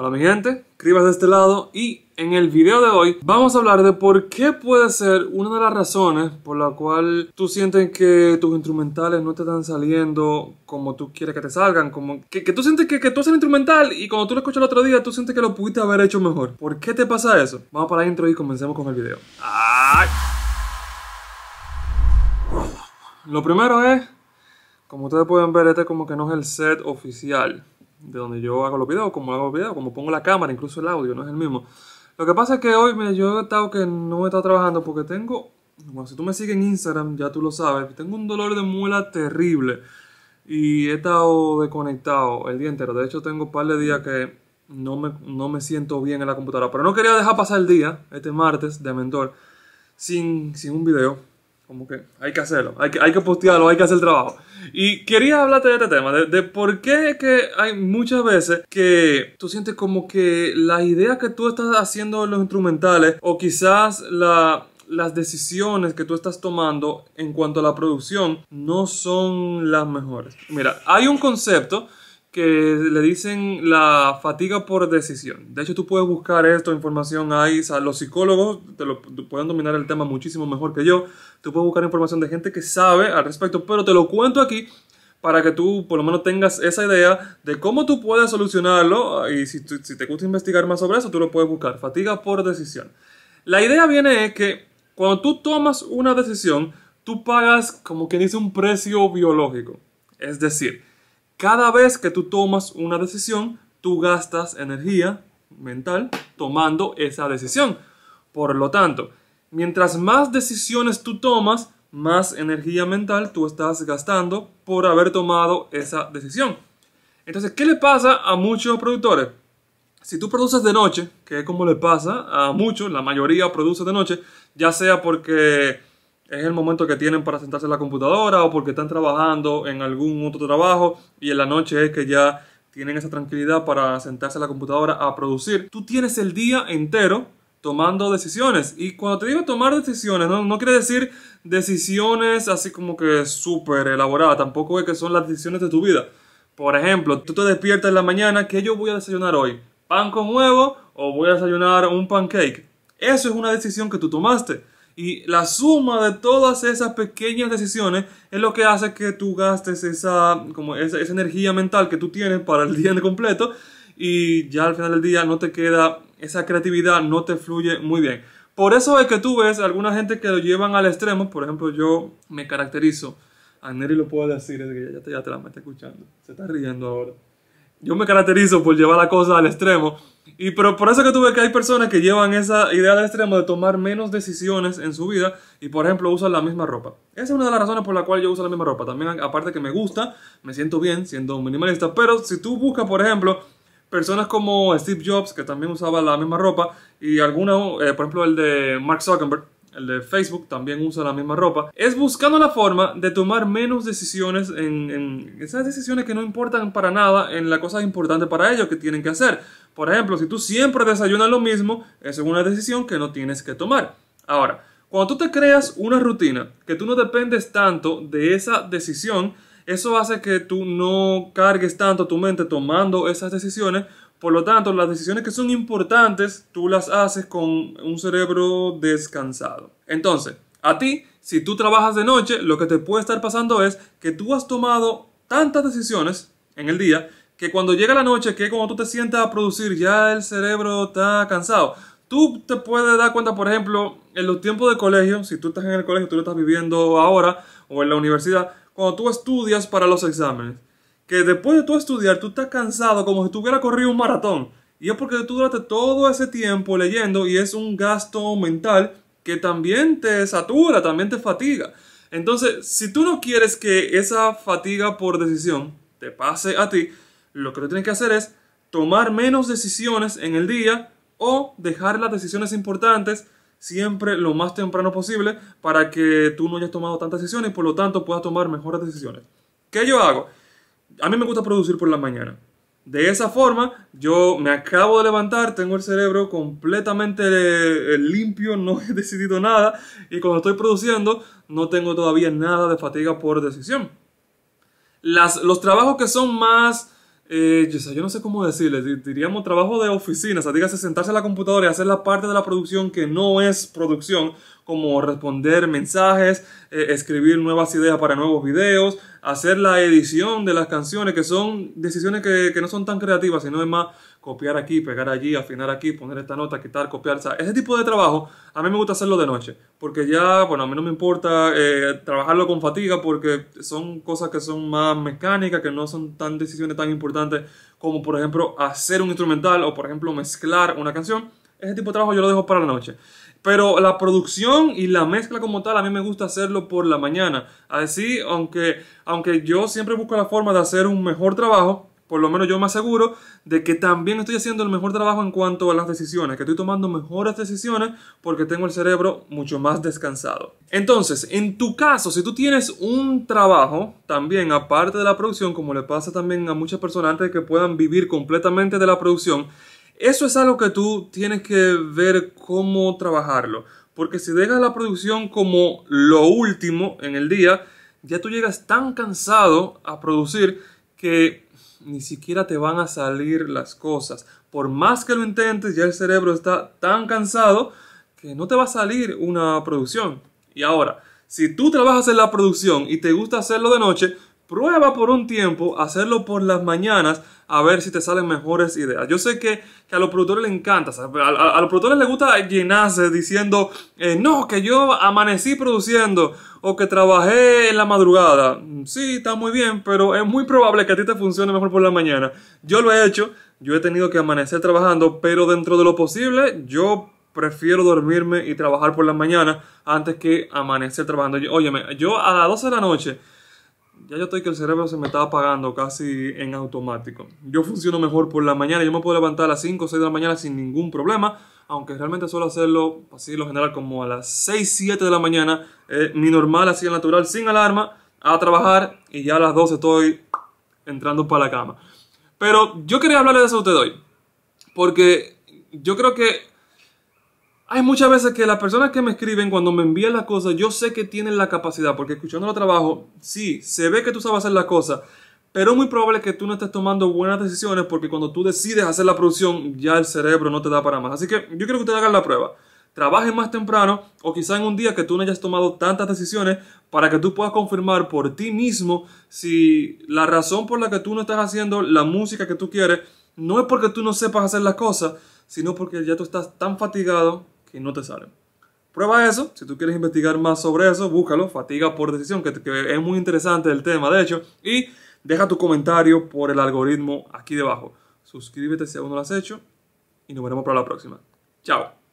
Hola mi gente, escribas de este lado y en el video de hoy vamos a hablar de por qué puede ser una de las razones por la cual tú sientes que tus instrumentales no te están saliendo como tú quieres que te salgan, como que, tú sientes que, que tú haces el instrumental y cuando tú lo escuchas el otro día tú sientes que lo pudiste haber hecho mejor. ¿Por qué te pasa eso? Vamos para la intro y comencemos con el video. Lo primero es, como ustedes pueden ver, este como que no es el set oficial de donde yo hago los videos, como hago los videos, como pongo la cámara, incluso el audio, no es el mismo. Lo que pasa es que hoy mira, yo he estado que no he estado trabajando porque tengo, bueno, si tú me sigues en Instagram, ya tú lo sabes, tengo un dolor de muela terrible y he estado desconectado el día entero. De hecho, tengo un par de días que no me, no me siento bien en la computadora, pero no quería dejar pasar el día, este martes de mentor, sin, sin un video como que hay que hacerlo, hay que, hay que postearlo, hay que hacer el trabajo. Y quería hablarte de este tema, de, por qué que hay muchas veces que tú sientes como que la idea que tú estás haciendo en los instrumentales o quizás las decisiones que tú estás tomando en cuanto a la producción no son las mejores. Mira, hay un concepto que le dicen la fatiga por decisión. De hecho, tú puedes buscar esto, información ahí. los psicólogos te lo, pueden dominar el tema muchísimo mejor que yo. Tú puedes buscar información de gente que sabe al respecto, pero te lo cuento aquí para que tú por lo menos tengas esa idea de cómo tú puedes solucionarlo. Y si, si te gusta investigar más sobre eso, tú lo puedes buscar. Fatiga por decisión. La idea viene es que cuando tú tomas una decisión, tú pagas como quien dice un precio biológico. Es decir, cada vez que tú tomas una decisión, tú gastas energía mental tomando esa decisión. Por lo tanto, mientras más decisiones tú tomas, más energía mental tú estás gastando por haber tomado esa decisión. Entonces, ¿qué le pasa a muchos productores? Si tú produces de noche, que es como le pasa a muchos, la mayoría produce de noche, ya sea porque es el momento que tienen para sentarse en la computadora o porque están trabajando en algún otro trabajo y en la noche es que ya tienen esa tranquilidad para sentarse en la computadora a producir. Tú tienes el día entero tomando decisiones. Y cuando te digo tomar decisiones, no, no quiere decir decisiones así como que súper elaboradas, tampoco es que son las decisiones de tu vida. Por ejemplo, tú te despiertas en la mañana, ¿qué yo voy a desayunar hoy? ¿Pan con huevo o voy a desayunar un pancake? Eso es una decisión que tú tomaste y la suma de todas esas pequeñas decisiones es lo que hace que tú gastes esa, como esa, energía mental que tú tienes para el día en completo y ya al final del día no te queda, esa creatividad no te fluye muy bien. Por eso es que tú ves a alguna gente que lo llevan al extremo, por ejemplo yo me caracterizo, a Neri lo puedo decir, que ya te, ya te la me está escuchando, se está riendo ahora yo me caracterizo por llevar la cosa al extremo. Y pero por eso que tuve que hay personas que llevan esa idea al extremo de tomar menos decisiones en su vida y por ejemplo usan la misma ropa. Esa es una de las razones por la cual yo uso la misma ropa. También aparte que me gusta, me siento bien siendo un minimalista, pero si tú buscas por ejemplo personas como Steve Jobs que también usaba la misma ropa y alguna, eh, por ejemplo el de Mark Zuckerberg, el de Facebook también usa la misma ropa, es buscando la forma de tomar menos decisiones en, esas decisiones que no importan para nada en la cosa importante para ellos que tienen que hacer. Por ejemplo, si tú siempre desayunas lo mismo, es una decisión que no tienes que tomar. Ahora, cuando tú te creas una rutina, que tú no dependes tanto de esa decisión, eso hace que tú no cargues tanto tu mente tomando esas decisiones por lo tanto, las decisiones que son importantes, tú las haces con un cerebro descansado. Entonces, a ti, si tú trabajas de noche, lo que te puede estar pasando es que tú has tomado tantas decisiones en el día que cuando llega la noche, que cuando tú te sientas a producir, ya el cerebro está cansado. Tú te puedes dar cuenta, por ejemplo, en los tiempos de colegio, si tú estás en el colegio, tú lo estás viviendo ahora, o en la universidad, cuando tú estudias para los exámenes que después de tú estudiar, tú estás cansado como si tuviera corrido un maratón. Y es porque tú duraste todo ese tiempo leyendo y es un gasto mental que también te satura, también te fatiga. Entonces, si tú no quieres que esa fatiga por decisión te pase a ti, lo que tú tienes que hacer es tomar menos decisiones en el día o dejar las decisiones importantes siempre lo más temprano posible para que tú no hayas tomado tantas decisiones y por lo tanto puedas tomar mejores decisiones. ¿Qué yo hago? a mí me gusta producir por la mañana. De esa forma, yo me acabo de levantar, tengo el cerebro completamente eh, limpio, no he decidido nada y cuando estoy produciendo no tengo todavía nada de fatiga por decisión. Las, los trabajos que son más eh, yo no sé cómo decirles, diríamos trabajo de oficina, o sea, dígase sentarse a la computadora y hacer la parte de la producción que no es producción, como responder mensajes, eh, escribir nuevas ideas para nuevos videos, hacer la edición de las canciones, que son decisiones que, que no son tan creativas, sino es más copiar aquí, pegar allí, afinar aquí, poner esta nota, quitar, copiar. ese tipo de trabajo a mí me gusta hacerlo de noche, porque ya, bueno, a mí no me importa eh, trabajarlo con fatiga, porque son cosas que son más mecánicas, que no son tan decisiones tan importantes como, por ejemplo, hacer un instrumental o, por ejemplo, mezclar una canción. Ese tipo de trabajo yo lo dejo para la noche. Pero la producción y la mezcla como tal, a mí me gusta hacerlo por la mañana. Así, aunque, aunque yo siempre busco la forma de hacer un mejor trabajo, por lo menos yo me aseguro de que también estoy haciendo el mejor trabajo en cuanto a las decisiones, que estoy tomando mejores decisiones porque tengo el cerebro mucho más descansado. Entonces, en tu caso, si tú tienes un trabajo, también aparte de la producción, como le pasa también a muchas personas antes de que puedan vivir completamente de la producción, eso es algo que tú tienes que ver cómo trabajarlo. Porque si dejas la producción como lo último en el día, ya tú llegas tan cansado a producir que ni siquiera te van a salir las cosas. Por más que lo intentes, ya el cerebro está tan cansado que no te va a salir una producción. Y ahora, si tú trabajas en la producción y te gusta hacerlo de noche, Prueba por un tiempo, hacerlo por las mañanas, a ver si te salen mejores ideas. Yo sé que, que a los productores les encanta, a, los productores les gusta llenarse diciendo, eh, no, que yo amanecí produciendo o que trabajé en la madrugada. Sí, está muy bien, pero es muy probable que a ti te funcione mejor por la mañana. Yo lo he hecho, yo he tenido que amanecer trabajando, pero dentro de lo posible, yo prefiero dormirme y trabajar por la mañana antes que amanecer trabajando. Óyeme, yo a las 12 de la noche ya yo estoy que el cerebro se me está apagando casi en automático. Yo funciono mejor por la mañana, yo me puedo levantar a las 5 o 6 de la mañana sin ningún problema, aunque realmente suelo hacerlo así lo general como a las 6, 7 de la mañana, eh, mi normal, así el natural, sin alarma, a trabajar y ya a las 12 estoy entrando para la cama. Pero yo quería hablarles de eso a ustedes hoy, porque yo creo que hay muchas veces que las personas que me escriben, cuando me envían las cosas, yo sé que tienen la capacidad, porque escuchando trabajo, sí, se ve que tú sabes hacer las cosas, pero es muy probable que tú no estés tomando buenas decisiones, porque cuando tú decides hacer la producción, ya el cerebro no te da para más. Así que yo quiero que ustedes hagan la prueba. Trabajen más temprano o quizá en un día que tú no hayas tomado tantas decisiones para que tú puedas confirmar por ti mismo si la razón por la que tú no estás haciendo la música que tú quieres no es porque tú no sepas hacer las cosas, sino porque ya tú estás tan fatigado, que no te salen. Prueba eso, si tú quieres investigar más sobre eso, búscalo, Fatiga por Decisión, que, que es muy interesante el tema, de hecho, y deja tu comentario por el algoritmo aquí debajo. Suscríbete si aún no lo has hecho y nos veremos para la próxima. Chao.